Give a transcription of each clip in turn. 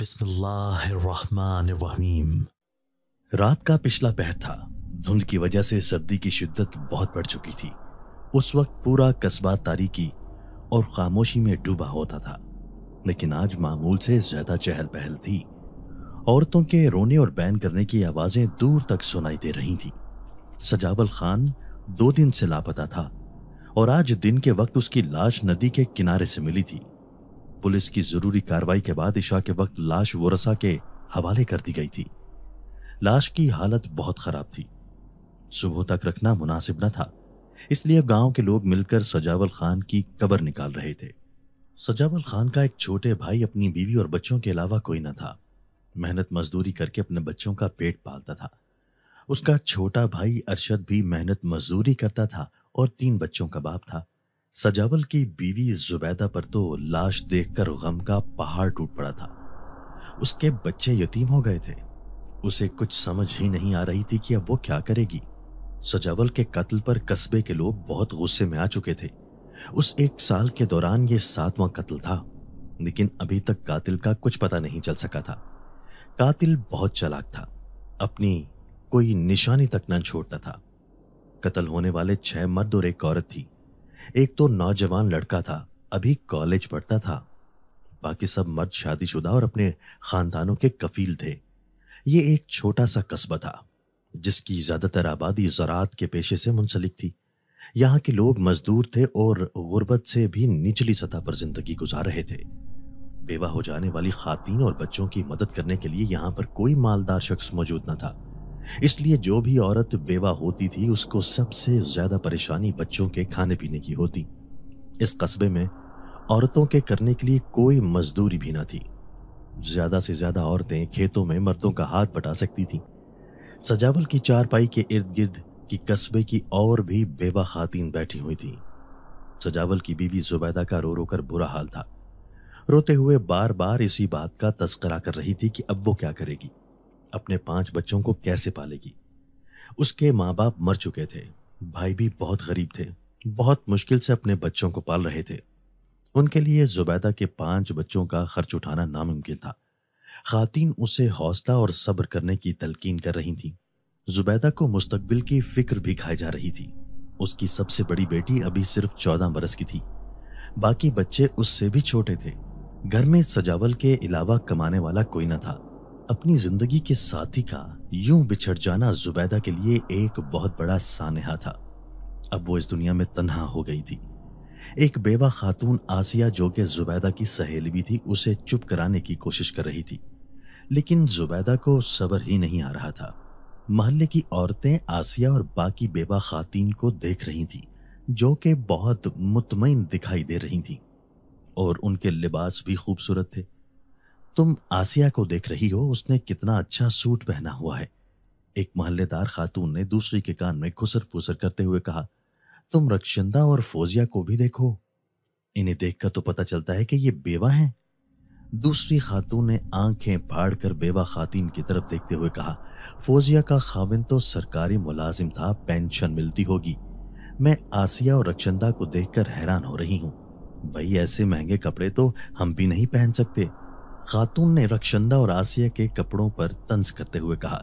बिस्मिल्लाहिर्रहमानिर्रहीम रात का पिछला पहर था धुंध की वजह से सर्दी की शिद्दत बहुत बढ़ चुकी थी उस वक्त पूरा कस्बा तारीकी और खामोशी में डूबा होता था लेकिन आज मामूल से ज्यादा चहल पहल थी औरतों के रोने और बैन करने की आवाजें दूर तक सुनाई दे रही थी सजावल खान दो दिन से लापता था और आज दिन के वक्त उसकी लाश नदी के किनारे से मिली थी पुलिस की जरूरी कार्रवाई के बाद ईशा के वक्त लाश वोरसा के हवाले कर दी गई थी लाश की हालत बहुत खराब थी सुबह तक रखना मुनासिब न था इसलिए गांव के लोग मिलकर सजावल खान की कबर निकाल रहे थे सजावल खान का एक छोटे भाई अपनी बीवी और बच्चों के अलावा कोई न था मेहनत मजदूरी करके अपने बच्चों का पेट पालता था उसका छोटा भाई अरशद भी मेहनत मजदूरी करता था और तीन बच्चों का बाप था सजावल की बीवी जुबैदा पर तो लाश देखकर गम का पहाड़ टूट पड़ा था उसके बच्चे यतीम हो गए थे उसे कुछ समझ ही नहीं आ रही थी कि अब वो क्या करेगी सजावल के कत्ल पर कस्बे के लोग बहुत गुस्से में आ चुके थे उस एक साल के दौरान ये सातवां कत्ल था लेकिन अभी तक कातिल का कुछ पता नहीं चल सका था कातिल बहुत चलाक था अपनी कोई निशानी तक न छोड़ता था कत्ल होने वाले छह मर्द और एक औरत थी एक तो नौजवान लड़का था अभी कॉलेज पढ़ता था बाकी सब मर्द शादीशुदा और अपने खानदानों के कफील थे ये एक छोटा सा कस्बा था जिसकी ज़्यादातर आबादी ज़रात के पेशे से मुंसलिक थी यहाँ के लोग मजदूर थे और गुर्बत से भी निचली सतह पर जिंदगी गुजार रहे थे बेवा हो जाने वाली खातन और बच्चों की मदद करने के लिए यहाँ पर कोई मालदार शख्स मौजूद न था इसलिए जो भी औरत बेवा होती थी उसको सबसे ज्यादा परेशानी बच्चों के खाने पीने की होती इस कस्बे में औरतों के करने के लिए कोई मजदूरी भी ना थी ज्यादा से ज्यादा औरतें खेतों में मर्दों का हाथ बटा सकती थीं सजावल की चारपाई के इर्द गिर्द की कस्बे की और भी बेवा खातन बैठी हुई थी सजावल की बीवी जुबैदा का रो रो कर बुरा हाल था रोते हुए बार बार इसी बात का तस्करा कर रही थी कि अब वो क्या करेगी अपने पांच बच्चों को कैसे पालेगी उसके माँ बाप मर चुके थे भाई भी बहुत गरीब थे बहुत मुश्किल से अपने बच्चों को पाल रहे थे उनके लिए जुबैदा के पांच बच्चों का खर्च उठाना नामुमकिन था खातन उसे हौसला और सब्र करने की तलकीन कर रही थी जुबैदा को मुस्तबिल की फिक्र भी खाई जा रही थी उसकी सबसे बड़ी बेटी अभी सिर्फ चौदह बरस की थी बाकी बच्चे उससे भी छोटे थे घर में सजावल के अलावा कमाने वाला कोई न था अपनी जिंदगी के साथी का यूं बिछड़ जाना जुबैदा के लिए एक बहुत बड़ा सानहा था अब वो इस दुनिया में तनहा हो गई थी एक बेवा खातून आसिया जो कि जुबैदा की सहेली भी थी उसे चुप कराने की कोशिश कर रही थी लेकिन जुबैदा को सबर ही नहीं आ रहा था महल्ले की औरतें आसिया और बाकी बेवा खातन को देख रही थी जो कि बहुत मुतमिन दिखाई दे रही थी और उनके लिबास भी खूबसूरत थे तुम आसिया को देख रही हो उसने कितना अच्छा सूट पहना हुआ है एक महल्लेदार खातून ने दूसरी के कान में घुसर फुसर करते हुए कहा तुम रक्षिंदा और फौजिया को भी देखो इन्हें देखकर तो पता चलता है कि ये बेवा हैं दूसरी खातून ने आंखें फाड़ कर बेवा खातिन की तरफ देखते हुए कहा फौजिया का खाविन तो सरकारी मुलाजिम था पेंशन मिलती होगी मैं आसिया और रक्षिंदा को देखकर हैरान हो रही हूँ भाई ऐसे महंगे कपड़े तो हम भी नहीं पहन सकते खातून ने रक्षंदा और आसिया के कपड़ों पर तंज करते हुए कहा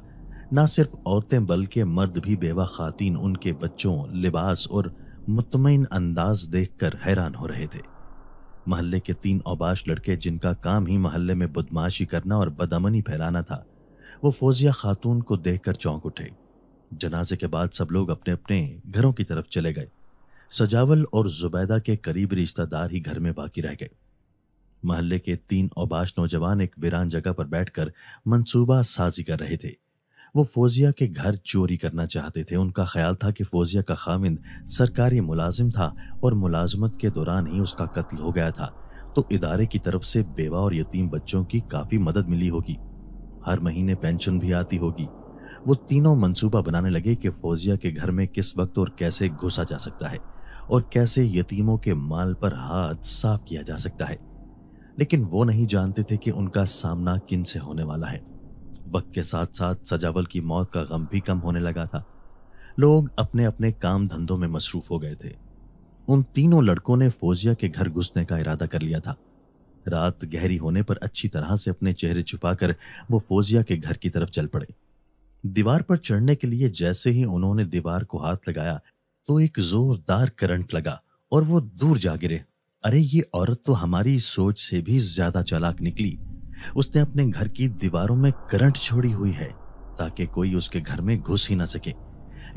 न सिर्फ औरतें बल्कि मर्द भी बेवा खातन उनके बच्चों लिबास और मुतमिन अंदाज देखकर हैरान हो रहे थे महल्ले के तीन औबाश लड़के जिनका काम ही महल्ले में बदमाशी करना और बदअमनी फैलाना था वो फौजिया खातून को देखकर चौंक उठे जनाजे के बाद सब लोग अपने अपने घरों की तरफ चले गए सजावल और जुबैदा के करीब रिश्तेदार ही घर में बाकी रह गए मोहल्ले के तीन औबाश नौजवान एक वीरान जगह पर बैठकर मंसूबा साजी कर रहे थे वो फौजिया के घर चोरी करना चाहते थे उनका ख्याल था कि फौजिया का खामिंद सरकारी मुलाजिम था और मुलाजमत के दौरान ही उसका कत्ल हो गया था तो इदारे की तरफ से बेवा और यतीम बच्चों की काफ़ी मदद मिली होगी हर महीने पेंशन भी आती होगी वो तीनों मंसूबा बनाने लगे कि फौजिया के घर में किस वक्त और कैसे घुसा जा सकता है और कैसे यतीमों के माल पर हाथ साफ किया जा सकता है लेकिन वो नहीं जानते थे कि उनका सामना किन से होने वाला है वक्त के साथ साथ सजावल की मौत का गम भी कम होने लगा था लोग अपने अपने काम धंधों में मसरूफ हो गए थे उन तीनों लड़कों ने फौजिया के घर घुसने का इरादा कर लिया था रात गहरी होने पर अच्छी तरह से अपने चेहरे छुपाकर वो फौजिया के घर की तरफ चल पड़े दीवार पर चढ़ने के लिए जैसे ही उन्होंने दीवार को हाथ लगाया तो एक जोरदार करंट लगा और वो दूर जा गिरे अरे ये औरत तो हमारी सोच से भी ज्यादा चालाक निकली उसने अपने घर की दीवारों में करंट छोड़ी हुई है ताकि कोई उसके घर में घुस ही ना सके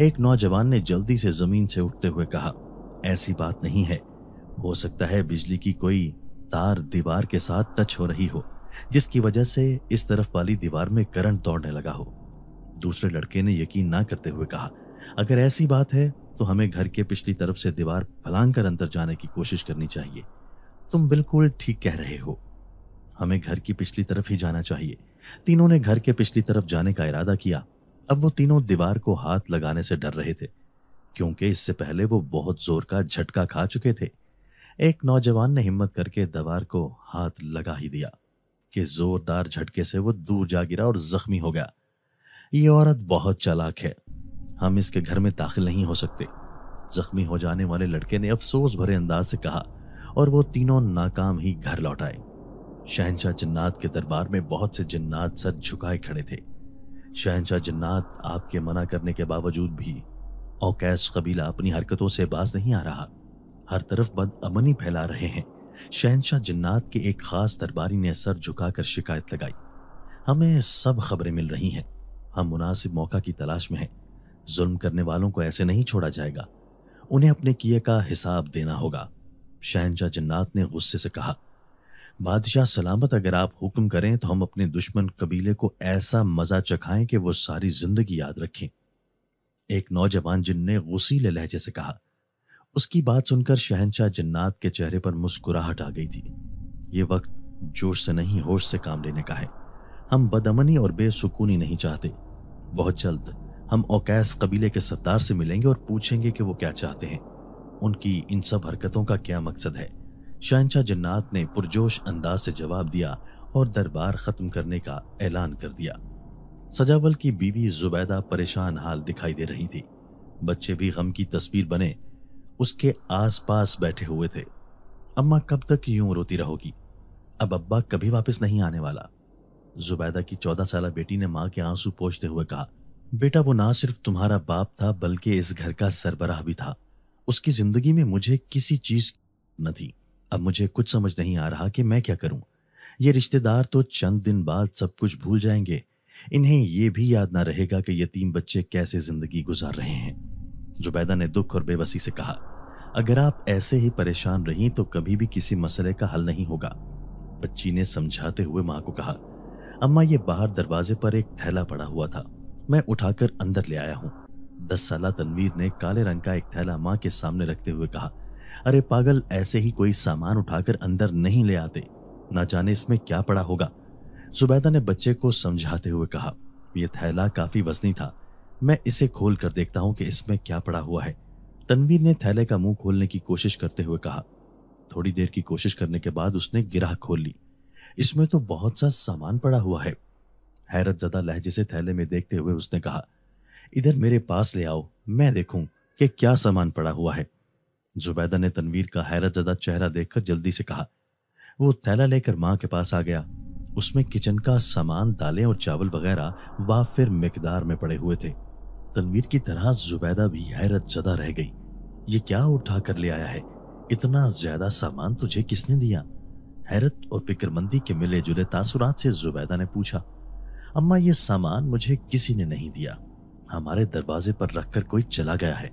एक नौजवान ने जल्दी से जमीन से उठते हुए कहा ऐसी बात नहीं है हो सकता है बिजली की कोई तार दीवार के साथ टच हो रही हो जिसकी वजह से इस तरफ वाली दीवार में करंट दौड़ने लगा हो दूसरे लड़के ने यकीन ना करते हुए कहा अगर ऐसी बात है तो हमें घर के पिछली तरफ से दीवार फलांग कर अंदर जाने की कोशिश करनी चाहिए तुम बिल्कुल ठीक कह रहे हो हमें घर की पिछली तरफ ही जाना चाहिए तीनों ने घर के पिछली तरफ जाने का इरादा किया अब वो तीनों दीवार को हाथ लगाने से डर रहे थे क्योंकि इससे पहले वो बहुत जोर का झटका खा चुके थे एक नौजवान ने हिम्मत करके दीवार को हाथ लगा ही दिया कि जोरदार झटके से वो दूर जा गिरा और जख्मी हो गया ये औरत बहुत चालाक है हम इसके घर में दाखिल नहीं हो सकते जख्मी हो जाने वाले लड़के ने अफसोस भरे अंदाज से कहा और वो तीनों नाकाम ही घर लौट आए शहनशाह जन्नात के दरबार में बहुत से जन्नात सर झुकाए खड़े थे शहनशाह जन्नात आपके मना करने के बावजूद भी औकैश कबीला अपनी हरकतों से बाज नहीं आ रहा हर तरफ बद अमनी फैला रहे हैं शहनशाह जन्नात के एक खास दरबारी ने सर झुकाकर शिकायत लगाई हमें सब खबरें मिल रही हैं हम मुनासिब मौका की तलाश में हैं जुल्म करने वालों को ऐसे नहीं छोड़ा जाएगा उन्हें अपने किए का हिसाब देना होगा शहनशाह जन्नात ने गुस्से से कहा बादशाह सलामत अगर आप हुक्म करें तो हम अपने दुश्मन कबीले को ऐसा मजा चखाएं कि वो सारी जिंदगी याद रखें एक नौजवान जिन ने गुसीले लहजे से कहा उसकी बात सुनकर शहनशाह जन्नात के चेहरे पर मुस्कुराहट आ गई थी ये वक्त जोश से नहीं होश से काम लेने का है हम बदमनी और बेसुकूनी नहीं चाहते बहुत जल्द हम ओकैस कबीले के सरदार से मिलेंगे और पूछेंगे कि वो क्या चाहते हैं उनकी इन सब हरकतों का क्या मकसद है शहनशाह जन्नात ने पुरजोश अंदाज से जवाब दिया और दरबार ख़त्म करने का ऐलान कर दिया सजावल की बीवी जुबैदा परेशान हाल दिखाई दे रही थी बच्चे भी गम की तस्वीर बने उसके आसपास बैठे हुए थे अम्मा कब तक यूं रोती रहोगी अब अब्बा कभी वापस नहीं आने वाला जुबैदा की चौदह साल बेटी ने माँ के आंसू पोछते हुए कहा बेटा वो ना सिर्फ तुम्हारा बाप था बल्कि इस घर का सरबराह भी था उसकी जिंदगी में मुझे किसी चीज न थी अब मुझे कुछ समझ नहीं आ रहा कि मैं क्या करूं ये रिश्तेदार तो चंद दिन बाद सब कुछ भूल जाएंगे इन्हें यह भी याद ना रहेगा कि यतीम बच्चे कैसे जिंदगी गुजार रहे हैं जुबैदा ने दुख और बेबसी से कहा अगर आप ऐसे ही परेशान रही तो कभी भी किसी मसले का हल नहीं होगा बच्ची ने समझाते हुए माँ को कहा अम्मा ये बाहर दरवाजे पर एक थैला पड़ा हुआ था मैं उठाकर अंदर ले आया हूँ दस साल तनवीर ने काले रंग का एक थैला माँ के सामने रखते हुए कहा अरे पागल ऐसे ही कोई सामान उठाकर अंदर नहीं ले आते ना जाने इसमें क्या पड़ा होगा जुबैदा ने बच्चे को समझाते हुए कहा यह थैला काफी वजनी था मैं इसे खोल कर देखता हूँ कि इसमें क्या पड़ा हुआ है तनवीर ने थैले का मुंह खोलने की कोशिश करते हुए कहा थोड़ी देर की कोशिश करने के बाद उसने गिराह खोल ली इसमें तो बहुत सा सामान पड़ा हुआ है हैरत ज़दा लहजे से थैले में देखते हुए उसने कहा इधर मेरे पास ले आओ मैं देखूं कि क्या सामान पड़ा हुआ है जुबैदा ने तनवीर का हैरत ज़दा चेहरा देखकर जल्दी से कहा वो थैला लेकर माँ के पास आ गया उसमें किचन का सामान दालें और चावल वगैरह वाफिर मकदार में पड़े हुए थे तनवीर की तरह जुबैदा भी हैरत ज़दा रह गई ये क्या उठा कर ले आया है इतना ज्यादा सामान तुझे किसने दिया हैरत और फिक्रमंदी के मिले जुले तासुरात से जुबैदा ने पूछा अम्मा ये सामान मुझे किसी ने नहीं दिया हमारे दरवाजे पर रखकर कोई चला गया है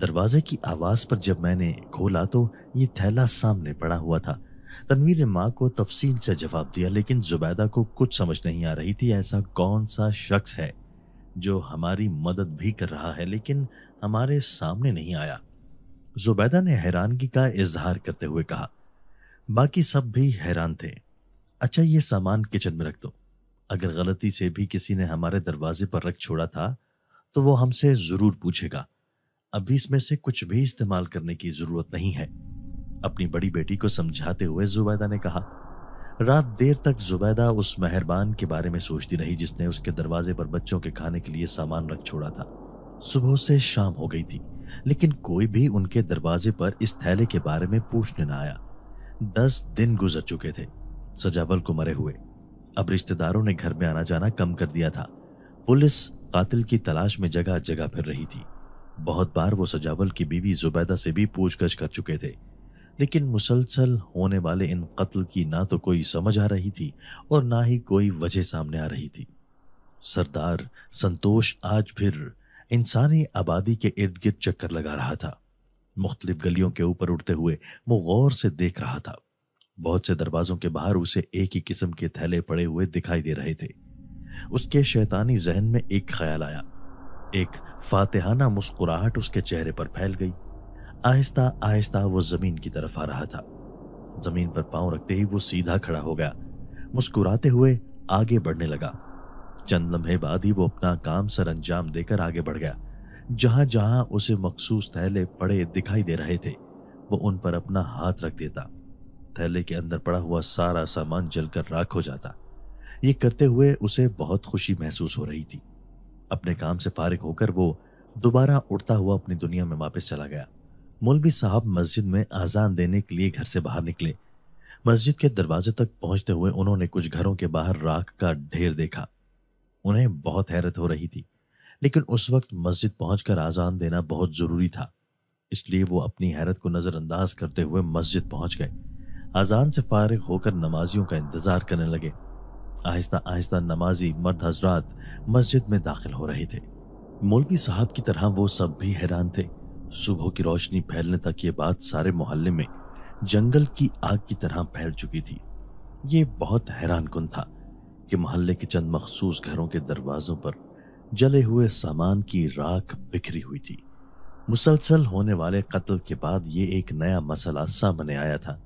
दरवाजे की आवाज़ पर जब मैंने खोला तो ये थैला सामने पड़ा हुआ था तनवीर ने माँ को तफसील से जवाब दिया लेकिन जुबैदा को कुछ समझ नहीं आ रही थी ऐसा कौन सा शख्स है जो हमारी मदद भी कर रहा है लेकिन हमारे सामने नहीं आया जुबैदा ने हैरानगी का इजहार करते हुए कहा बाकी सब भी हैरान थे अच्छा ये सामान किचन में रख दो अगर गलती से भी किसी ने हमारे दरवाजे पर रख छोड़ा था तो वो हमसे जरूर पूछेगा अभी इसमें से कुछ भी इस्तेमाल करने की जरूरत नहीं है अपनी बड़ी बेटी को समझाते हुए जुबैदा ने कहा रात देर तक जुबैदा उस मेहरबान के बारे में सोचती रही जिसने उसके दरवाजे पर बच्चों के खाने के लिए सामान रख छोड़ा था सुबह से शाम हो गई थी लेकिन कोई भी उनके दरवाजे पर इस थैले के बारे में पूछने न आया दस दिन गुजर चुके थे सजावल को मरे हुए अब रिश्तेदारों ने घर में आना जाना कम कर दिया था पुलिस कातिल की तलाश में जगह जगह फिर रही थी बहुत बार वो सजावल की बीवी जुबैदा से भी पूछताछ कर चुके थे लेकिन मुसलसल होने वाले इन कत्ल की ना तो कोई समझ आ रही थी और ना ही कोई वजह सामने आ रही थी सरदार संतोष आज फिर इंसानी आबादी के इर्द गिर्द चक्कर लगा रहा था मुख्तलिफ गलियों के ऊपर उठते हुए वो गौर से देख रहा था बहुत से दरवाजों के बाहर उसे एक ही किस्म के थैले पड़े हुए दिखाई दे रहे थे उसके शैतानी जहन में एक ख्याल आया एक फातेहाना मुस्कुराहट उसके चेहरे पर फैल गई आहिस्ता आहिस्ता वो जमीन की तरफ आ रहा था जमीन पर पांव रखते ही वो सीधा खड़ा हो गया मुस्कुराते हुए आगे बढ़ने लगा चंद लम्हे बाद ही वो अपना काम सर अंजाम देकर आगे बढ़ गया जहां जहां उसे मखसूस थैले पड़े दिखाई दे रहे थे वो उन पर अपना हाथ रख देता थैले के अंदर पड़ा हुआ सारा सामान जलकर राख हो जाता ये करते हुए उसे बहुत खुशी महसूस हो रही थी अपने काम से फारिग होकर वो दोबारा उड़ता हुआ अपनी दुनिया में वापस चला गया मौलवी साहब मस्जिद में आज़ान देने के लिए घर से बाहर निकले मस्जिद के दरवाजे तक पहुंचते हुए उन्होंने कुछ घरों के बाहर राख का ढेर देखा उन्हें बहुत हैरत हो रही थी लेकिन उस वक्त मस्जिद पहुंचकर आज़ान देना बहुत ज़रूरी था इसलिए वो अपनी हैरत को नज़रअंदाज करते हुए मस्जिद पहुंच गए अजान से फारग होकर नमाजियों का इंतजार करने लगे आहिस्ता आहिस्ता नमाजी मर्द हजरात मस्जिद में दाखिल हो रहे थे मौलवी साहब की तरह वो सब भी हैरान थे सुबह की रोशनी फैलने तक ये बात सारे मोहल्ले में जंगल की आग की तरह फैल चुकी थी ये बहुत हैरान कन था कि मोहल्ले के चंद मखसूस घरों के दरवाजों पर जले हुए सामान की राख बिखरी हुई थी मुसलसल होने वाले कत्ल के बाद ये एक नया मसला सामने आया था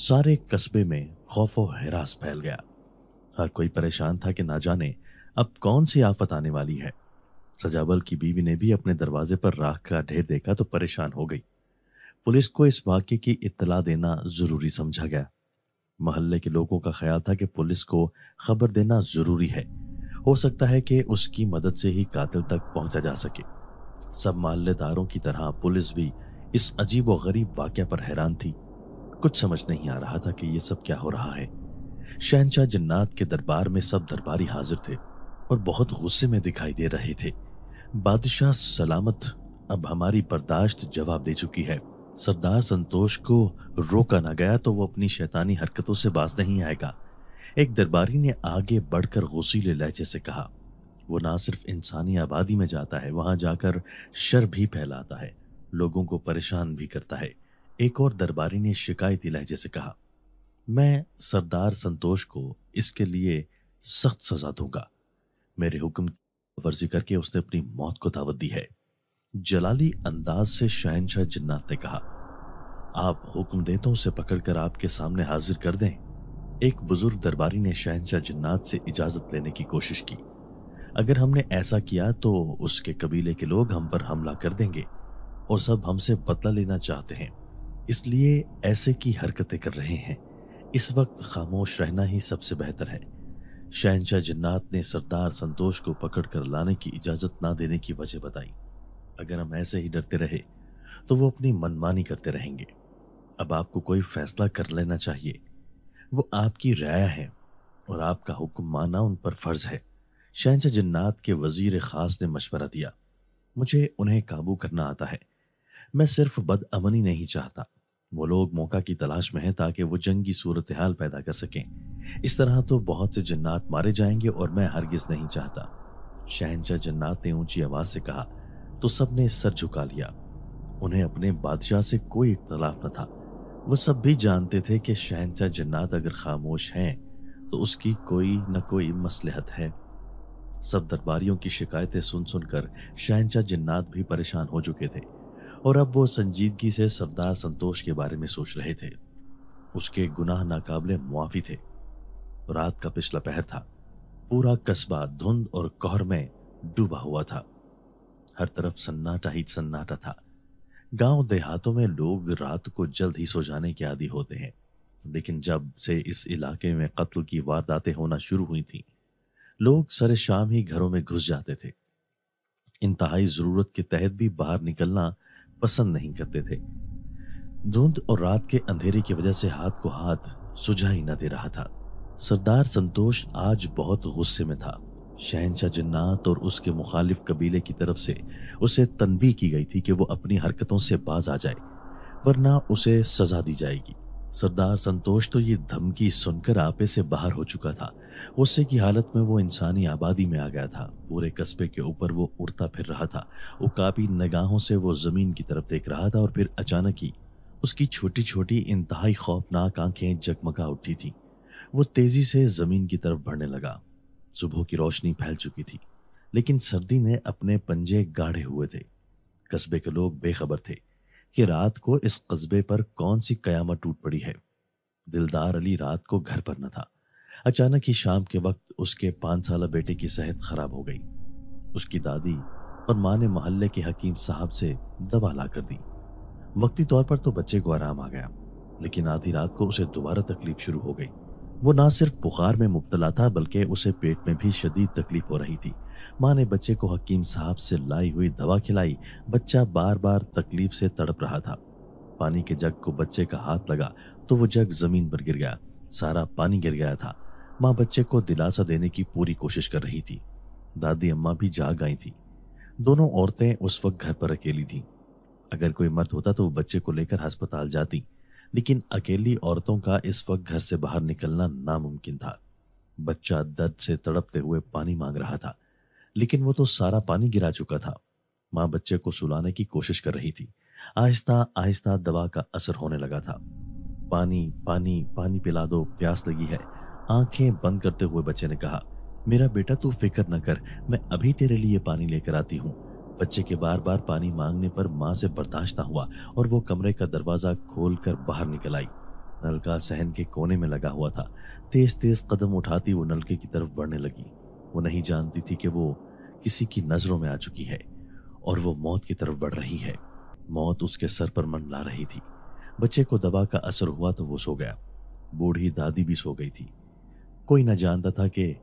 सारे कस्बे में खौफ व फैल गया हर कोई परेशान था कि ना जाने अब कौन सी आफत आने वाली है सजावल की बीवी ने भी अपने दरवाजे पर राख का ढेर देखा तो परेशान हो गई पुलिस को इस वाक्य की इतला देना ज़रूरी समझा गया मोहल्ले के लोगों का ख्याल था कि पुलिस को खबर देना ज़रूरी है हो सकता है कि उसकी मदद से ही कातिल तक पहुंचा जा सके सब मोहल्लेदारों की तरह पुलिस भी इस अजीब व गरीब वाक्य पर हैरान थी कुछ समझ नहीं आ रहा था कि यह सब क्या हो रहा है शहनशाह जन्नात के दरबार में सब दरबारी हाजिर थे और बहुत गुस्से में दिखाई दे रहे थे बादशाह सलामत अब हमारी बर्दाश्त जवाब दे चुकी है सरदार संतोष को रोका ना गया तो वो अपनी शैतानी हरकतों से बाज नहीं आएगा एक दरबारी ने आगे बढ़कर गुसीले लहजे से कहा वो ना सिर्फ इंसानी आबादी में जाता है वहां जाकर शर भी फैलाता है लोगों को परेशान भी करता है एक और दरबारी ने शिकायती लहजे से कहा मैं सरदार संतोष को इसके लिए सख्त सजा दूंगा मेरे हुक्म वर्जी करके उसने अपनी मौत को दावत दी है जलाली अंदाज से शहनशाह जन्नात ने कहा आप हुक्म दे तो उसे पकड़कर आपके सामने हाजिर कर दें एक बुजुर्ग दरबारी ने शहनशाह जन्नात से इजाजत लेने की कोशिश की अगर हमने ऐसा किया तो उसके कबीले के लोग हम पर हमला कर देंगे और सब हमसे बदला लेना चाहते हैं इसलिए ऐसे की हरकतें कर रहे हैं इस वक्त खामोश रहना ही सबसे बेहतर है शहनशाह जिन्नात ने सरदार संतोष को पकड़कर लाने की इजाज़त ना देने की वजह बताई अगर हम ऐसे ही डरते रहे तो वो अपनी मनमानी करते रहेंगे अब आपको कोई फैसला कर लेना चाहिए वो आपकी राय है और आपका हुक्म माना उन पर फर्ज है शहनशाह जन्नात के वजीर खास ने मशवरा दिया मुझे उन्हें काबू करना आता है मैं सिर्फ बदअमनी नहीं चाहता वो लोग मौका की तलाश में हैं ताकि वो जंगी सूरत हाल पैदा कर सकें इस तरह तो बहुत से जन्नात मारे जाएंगे और मैं हरगिज नहीं चाहता शहनशाह जन्नात ने ऊंची आवाज से कहा तो सब ने सर झुका लिया उन्हें अपने बादशाह से कोई इख्तलाफ न था वो सब भी जानते थे कि शहनशाह जन्नात अगर खामोश हैं तो उसकी कोई न कोई मसलहत है सब दरबारियों की शिकायतें सुन सुनकर शहनशाह जन्नात भी परेशान हो चुके थे और अब वो संजीदगी से सरदार संतोष के बारे में सोच रहे थे उसके गुनाह नाकाबले मुआफी थे रात का पिछला पहर था पूरा कस्बा धुंध और कोहर में डूबा हुआ था हर तरफ सन्नाटा ही सन्नाटा था गांव देहातों में लोग रात को जल्द ही सो जाने के आदि होते हैं लेकिन जब से इस इलाके में कत्ल की वारदातें होना शुरू हुई थी लोग सरे शाम ही घरों में घुस जाते थे इंतहाई ज़रूरत के तहत भी बाहर निकलना पसंद नहीं करते थे धुंध और रात के अंधेरे की वजह से हाथ को हाथ सुझाई न दे रहा था सरदार संतोष आज बहुत गुस्से में था शहनशाह जन्नात और उसके मुखालिफ कबीले की तरफ से उसे तनबी की गई थी कि वो अपनी हरकतों से बाज आ जाए वरना उसे सजा दी जाएगी सरदार संतोष तो ये धमकी सुनकर आपे से बाहर हो चुका था गुस्से की हालत में वो इंसानी आबादी में आ गया था पूरे कस्बे के ऊपर वो उड़ता फिर रहा था वो काफ़ी नगाहों से वो ज़मीन की तरफ देख रहा था और फिर अचानक ही उसकी छोटी छोटी इंतहाई खौफनाक आंखें जगमगा उठी थीं वो तेज़ी से ज़मीन की तरफ बढ़ने लगा सुबह की रोशनी फैल चुकी थी लेकिन सर्दी ने अपने पंजे गाढ़े हुए थे कस्बे के लोग बेखबर थे कि रात को इस कस्बे पर कौन सी कयामत टूट पड़ी है दिलदार अली रात को घर पर न था अचानक ही शाम के वक्त उसके पाँच साल बेटे की सेहत खराब हो गई उसकी दादी और माँ ने मोहल्ले के हकीम साहब से दवा ला कर दी वक्ती तौर पर तो बच्चे को आराम आ गया लेकिन आधी रात को उसे दोबारा तकलीफ शुरू हो गई वो ना सिर्फ बुखार में मुबतला था बल्कि उसे पेट में भी शदीद तकलीफ हो रही थी माँ ने बच्चे को हकीम साहब से लाई हुई दवा खिलाई बच्चा बार बार तकलीफ से तड़प रहा था पानी के जग को बच्चे का हाथ लगा तो वो जग जमीन पर गिर गया सारा पानी गिर गया था माँ बच्चे को दिलासा देने की पूरी कोशिश कर रही थी दादी अम्मा भी जाग आई थी दोनों औरतें उस वक्त घर पर अकेली थीं अगर कोई मर्द होता तो वो बच्चे को लेकर अस्पताल जाती लेकिन अकेली औरतों का इस वक्त घर से बाहर निकलना नामुमकिन था बच्चा दर्द से तड़पते हुए पानी मांग रहा था लेकिन वो तो सारा पानी गिरा चुका था माँ बच्चे को सुलाने की कोशिश कर रही थी आहिस्ता आहिस्ता दवा का असर होने लगा था पानी पानी पानी पिला दो प्यास लगी है आंखें बंद करते हुए बच्चे ने कहा मेरा बेटा तू फिक्र न कर मैं अभी तेरे लिए पानी लेकर आती हूँ बच्चे के बार बार पानी मांगने पर माँ से बर्दाश्त ना हुआ और वो कमरे का दरवाजा खोल कर बाहर निकल आई नलका सहन के कोने में लगा हुआ था तेज तेज कदम उठाती वो नलके की तरफ बढ़ने लगी वो नहीं जानती थी कि वो किसी की नज़रों में आ चुकी है और वो मौत की तरफ बढ़ रही है मौत उसके सर पर ला रही थी बच्चे को दबा का असर हुआ तो वो सो गया बूढ़ी दादी भी सो गई थी कोई ना जानता था कि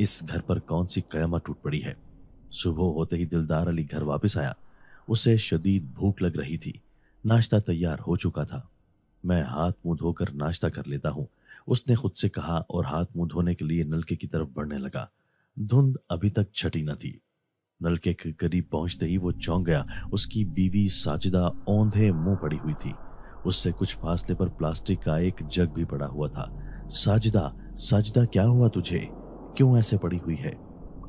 इस घर पर कौन सी कयामा टूट पड़ी है सुबह होते ही दिलदार अली घर वापस आया उसे शदीद भूख लग रही थी नाश्ता तैयार हो चुका था मैं हाथ मुंह धोकर नाश्ता कर लेता हूँ उसने खुद से कहा और हाथ मुंह धोने के लिए नलके की तरफ बढ़ने लगा धुंध अभी तक छटी न थी नलके के करीब पहुंचते ही वो चौंक गया उसकी बीवी साजिदा औंधे मुंह पड़ी हुई थी उससे कुछ फासले पर प्लास्टिक का एक जग भी पड़ा हुआ था साजिदा साजिदा क्या हुआ तुझे क्यों ऐसे पड़ी हुई है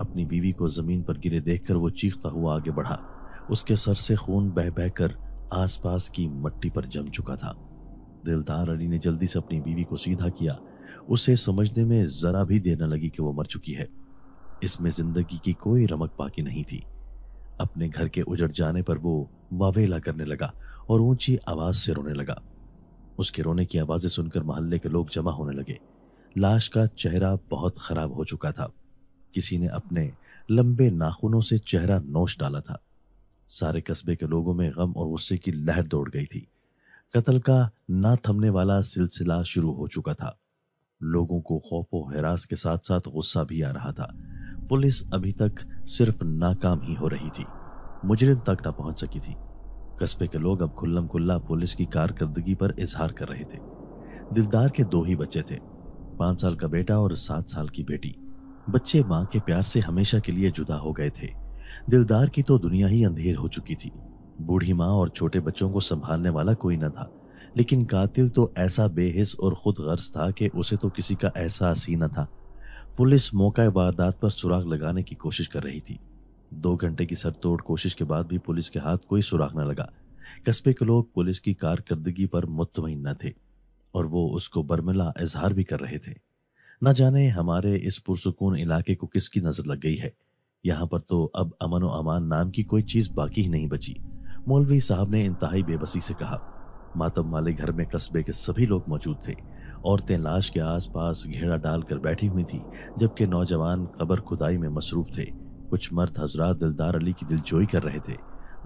अपनी बीवी को जमीन पर गिरे देखकर वो चीखता हुआ आगे बढ़ा उसके सर से खून बह बह कर आसपास की मट्टी पर जम चुका था दिलदार अली ने जल्दी से अपनी बीवी को सीधा किया उसे समझने में जरा भी देर न लगी कि वो मर चुकी है इसमें जिंदगी की कोई रमक बाकी नहीं थी अपने घर के उजड़ जाने पर वो वावेला करने लगा और ऊंची आवाज से रोने लगा उसके रोने की आवाज़ें सुनकर मोहल्ले के लोग जमा होने लगे लाश का चेहरा बहुत खराब हो चुका था किसी ने अपने लंबे नाखूनों से चेहरा नोच डाला था सारे कस्बे के लोगों में गम और गुस्से की लहर दौड़ गई थी कत्ल का ना थमने वाला सिलसिला शुरू हो चुका था लोगों को खौफ व हरास के साथ साथ गुस्सा भी आ रहा था पुलिस अभी तक सिर्फ नाकाम ही हो रही थी मुजरिम तक न पहुंच सकी थी कस्बे के लोग अब खुल्लम खुल्ला पुलिस की कारकर्दगी पर इजहार कर रहे थे दिलदार के दो ही बच्चे थे पाँच साल का बेटा और सात साल की बेटी बच्चे माँ के प्यार से हमेशा के लिए जुदा हो गए थे दिलदार की तो दुनिया ही अंधेर हो चुकी थी बूढ़ी माँ और छोटे बच्चों को संभालने वाला कोई न था लेकिन कातिल तो ऐसा बेहिस और खुद गर्ज था कि उसे तो किसी का एहसास ही न था पुलिस मौका वारदात पर सुराग लगाने की कोशिश कर रही थी दो घंटे की सरतोड़ कोशिश के बाद भी पुलिस के हाथ कोई सुराग न लगा कस्बे के लोग पुलिस की कारकर्दगी पर मुतमिन न थे और वो उसको बरमिला इजहार भी कर रहे थे न जाने हमारे इस पुरसकून इलाके को किसकी नज़र लग गई है यहाँ पर तो अब अमन व अमान नाम की कोई चीज़ बाकी ही नहीं बची मौलवी साहब ने इंतहाई बेबसी से कहा मातम वाले घर में कस्बे के सभी लोग मौजूद थे औरतें लाश के आसपास घेरा डालकर बैठी हुई थीं जबकि नौजवान कबर खुदाई में मसरूफ थे कुछ मर्द हजरात दिलदार अली की दिलजोई कर रहे थे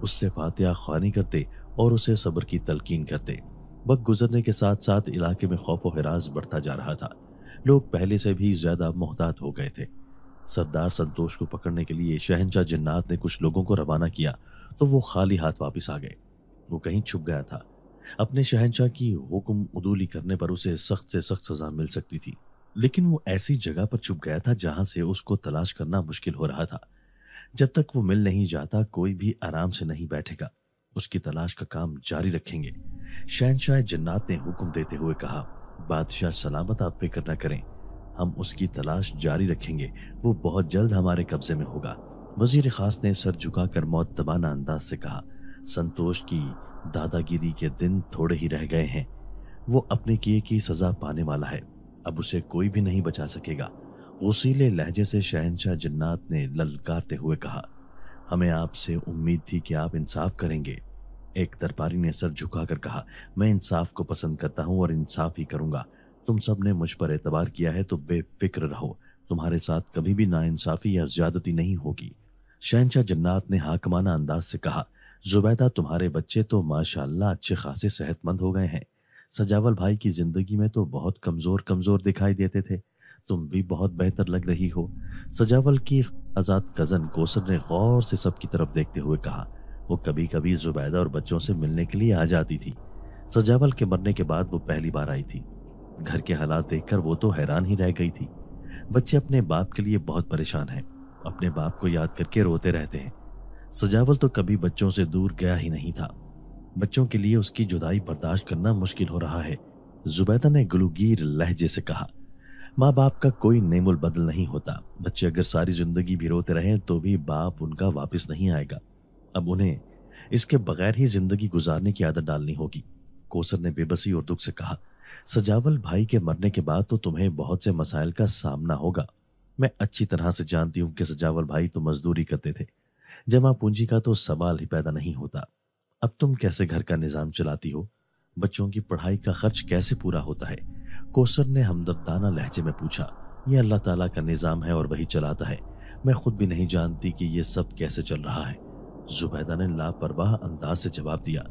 उससे फातिहा खानी करते और उसे सब्र की तलकीन करते वक्त गुजरने के साथ साथ इलाके में खौफ व बढ़ता जा रहा था लोग पहले से भी ज़्यादा मोहतात हो गए थे सरदार संतोष को पकड़ने के लिए शहनशाह जन्नात ने कुछ लोगों को रवाना किया तो वो खाली हाथ वापस आ गए वो कहीं छुप गया था अपने शहनशाह की हुक्म उदूली करने पर उसे सख्त से सख्त सजा मिल सकती थी लेकिन वो ऐसी जगह पर छुप गया था जहां से उसको तलाश करना मुश्किल हो रहा था जब तक वो मिल नहीं जाता कोई भी आराम से नहीं बैठेगा उसकी तलाश का काम जारी रखेंगे शहनशाह जन्नात ने हुक्म देते हुए कहा बादशाह सलामत आप फिक्र न करें हम उसकी तलाश जारी रखेंगे वो बहुत जल्द हमारे कब्जे में होगा वजीर खास ने सर झुकाकर मौत मौतबाना अंदाज से कहा संतोष की दादागिरी के दिन थोड़े ही रह गए हैं वो अपने किए की सजा पाने वाला है अब उसे कोई भी नहीं बचा सकेगा उसीले लहजे से शहनशाह जन्नात ने ललकारते हुए कहा हमें आपसे उम्मीद थी कि आप इंसाफ करेंगे एक दरबारी ने सर झुकाकर कहा मैं इंसाफ को पसंद करता हूँ और इंसाफ ही करूंगा तुम सब ने मुझ पर एतबार किया है तो बेफिक्र रहो तुम्हारे साथ कभी भी नाइंसाफ़ी या ज्यादती नहीं होगी शहनशाह जन्नात ने हाकमाना अंदाज से कहा जुबैदा तुम्हारे बच्चे तो माशाल्लाह अच्छे खासे सेहतमंद हो गए हैं सजावल भाई की ज़िंदगी में तो बहुत कमज़ोर कमज़ोर दिखाई देते थे तुम भी बहुत बेहतर लग रही हो सजावल की आज़ाद कज़न कोसर ने गौर से सबकी तरफ देखते हुए कहा वो कभी कभी जुबैदा और बच्चों से मिलने के लिए आ जाती थी सजावल के मरने के बाद वो पहली बार आई थी घर के हालात देखकर वो तो हैरान ही रह गई थी बच्चे अपने बाप के लिए बहुत परेशान हैं अपने बाप को याद करके रोते रहते हैं सजावल तो कभी बच्चों से दूर गया ही नहीं था बच्चों के लिए उसकी जुदाई बर्दाश्त करना मुश्किल हो रहा है जुबैदा ने गुलगीर लहजे से कहा माँ बाप का कोई नेमुल बदल नहीं होता बच्चे अगर सारी जिंदगी भी रोते रहे तो भी बाप उनका वापस नहीं आएगा अब उन्हें इसके बगैर ही जिंदगी गुजारने की आदत डालनी होगी कोसर ने बेबसी और दुख से कहा सजावल भाई के मरने के बाद तो तुम्हें बहुत से मसाइल का सामना होगा मैं अच्छी तरह से जानती हूँ कि सजावल भाई तो मजदूरी करते थे जमा पूंजी का तो सवाल ही पैदा नहीं होता अब तुम कैसे घर का निज़ाम चलाती हो बच्चों की पढ़ाई का खर्च कैसे पूरा होता है कोसर ने हमदर्दाना लहजे में पूछा यह अल्लाह ताला का निज़ाम है और वही चलाता है मैं खुद भी नहीं जानती कि यह सब कैसे चल रहा है जुबैदा ने लापरवाह अंदाज से जवाब दिया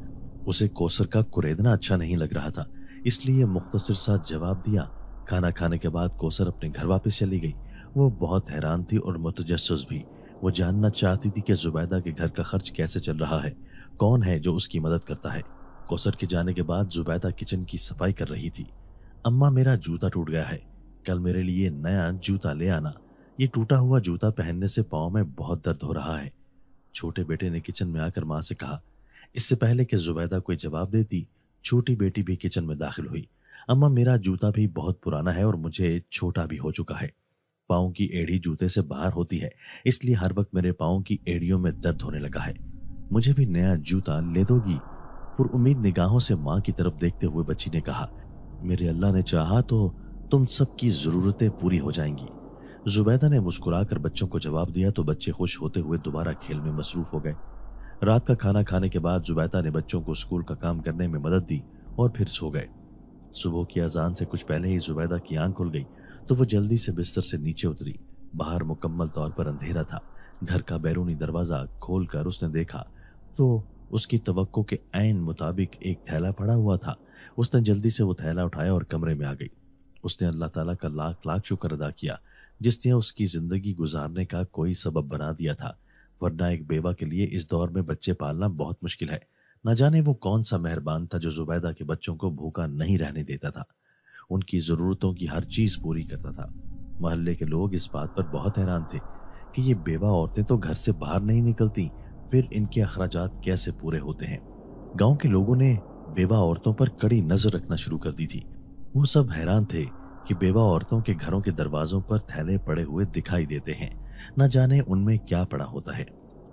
उसे कोसर का कुरेदना अच्छा नहीं लग रहा था इसलिए मुख्तसर सा जवाब दिया खाना खाने के बाद कोसर अपने घर वापस चली गई वो बहुत हैरान थी और मुतजस भी वो जानना चाहती थी कि जुबैदा के घर का खर्च कैसे चल रहा है कौन है जो उसकी मदद करता है कोसर के जाने के बाद जुबैदा किचन की सफाई कर रही थी अम्मा मेरा जूता टूट गया है कल मेरे लिए नया जूता ले आना ये टूटा हुआ जूता पहनने से पाँव में बहुत दर्द हो रहा है छोटे बेटे ने किचन में आकर माँ से कहा इससे पहले कि जुबैदा कोई जवाब देती छोटी बेटी भी किचन में दाखिल हुई अम्मा मेरा जूता भी बहुत पुराना है और मुझे छोटा भी हो चुका है पाओ की एड़ी जूते से बाहर होती है इसलिए हर वक्त मेरे पाओ की एड़ियों में दर्द होने लगा है मुझे भी नया जूता ले दोगी पुरुद निगाहों से माँ की तरफ देखते हुए बच्ची ने कहा मेरे अल्लाह ने चाहा तो तुम सबकी ज़रूरतें पूरी हो जाएंगी जुबैदा ने मुस्कुराकर बच्चों को जवाब दिया तो बच्चे खुश होते हुए दोबारा खेल में मसरूफ हो गए रात का खाना खाने के बाद जुबैदा ने बच्चों को स्कूल का काम करने में मदद दी और फिर सो गए सुबह की अजान से कुछ पहले ही जुबैदा की आंख खुल गई तो वो जल्दी से बिस्तर से नीचे उतरी बाहर मुकम्मल तौर पर अंधेरा था घर का बैरूनी दरवाज़ा खोलकर उसने देखा तो उसकी तो के ऐन मुताबिक एक थैला पड़ा हुआ था उसने जल्दी से वो थैला उठाया और कमरे में आ गई उसने अल्लाह ताला का लाख लाख शुक्र अदा किया जिसने उसकी ज़िंदगी गुजारने का कोई सबब बना दिया था वरना एक बेवा के लिए इस दौर में बच्चे पालना बहुत मुश्किल है न जाने वो कौन सा मेहरबान था जो जुबैदा के बच्चों को भूखा नहीं रहने देता था उनकी ज़रूरतों की हर चीज़ पूरी करता था मोहल्ले के लोग इस बात पर बहुत हैरान थे कि ये बेवा औरतें तो घर से बाहर नहीं निकलती फिर इनके अखराज कैसे पूरे होते हैं गांव के लोगों ने बेवा औरतों पर कड़ी नजर रखना शुरू कर दी थी वो सब हैरान थे कि बेवा औरतों के घरों के दरवाजों पर थैले पड़े हुए दिखाई देते हैं न जाने उनमें क्या पड़ा होता है